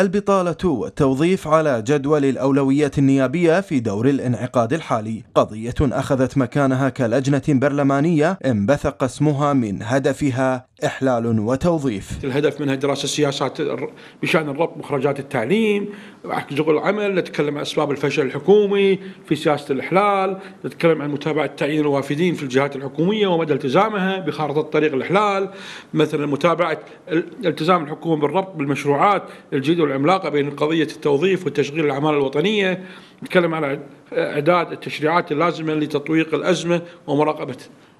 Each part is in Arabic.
البطالة والتوظيف على جدول الأولويات النيابية في دور الانعقاد الحالي قضية أخذت مكانها كلجنة برلمانية انبثق اسمها من هدفها إحلال وتوظيف الهدف منها دراسة سياسات بشأن الربط مخرجات التعليم ذوق العمل نتكلم عن أسباب الفشل الحكومي في سياسة الإحلال نتكلم عن متابعة تعيين الوافدين في الجهات الحكومية ومدى التزامها بخارطة طريق الإحلال مثلا متابعة التزام الحكومة بالربط بالمشروعات الجديدة والعملاقة بين قضية التوظيف وتشغيل الأعمال الوطنية نتكلم على إعداد التشريعات اللازمة لتطويق الأزمة ومراقبة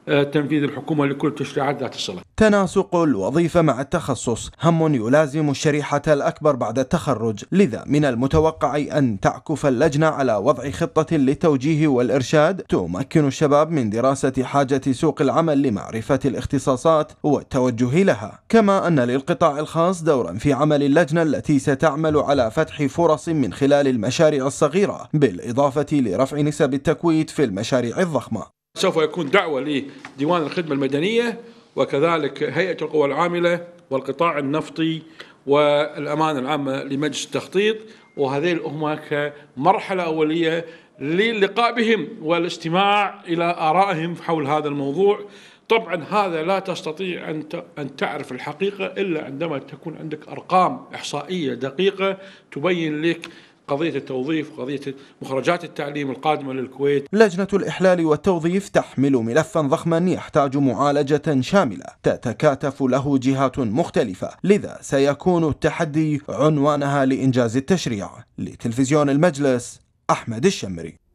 آه، تنفيذ الحكومة لكل التشريعات ذات الصلة تناسق الوظيفة مع التخصص هم يلازم الشريحة الأكبر بعد التخرج لذا من المتوقع أن تعكف اللجنة على وضع خطة للتوجيه والإرشاد تمكن الشباب من دراسة حاجة سوق العمل لمعرفة الاختصاصات والتوجه لها كما أن للقطاع الخاص دورا في عمل اللجنة التي ستعمل على فتح فرص من خلال المشاريع الصغيرة بالإضافة لرفع نسب التكويت في المشاريع الضخمة سوف يكون دعوة لديوان الخدمة المدنية وكذلك هيئة القوى العاملة والقطاع النفطي والأمانة العامة لمجلس التخطيط وهذه هناك كمرحلة أولية للقاء بهم والاستماع إلى آرائهم حول هذا الموضوع طبعا هذا لا تستطيع أن أن تعرف الحقيقة إلا عندما تكون عندك أرقام إحصائية دقيقة تبين لك قضية التوظيف وقضية مخرجات التعليم القادمة للكويت لجنة الإحلال والتوظيف تحمل ملفا ضخما يحتاج معالجة شاملة تتكاتف له جهات مختلفة لذا سيكون التحدي عنوانها لإنجاز التشريع لتلفزيون المجلس أحمد الشمري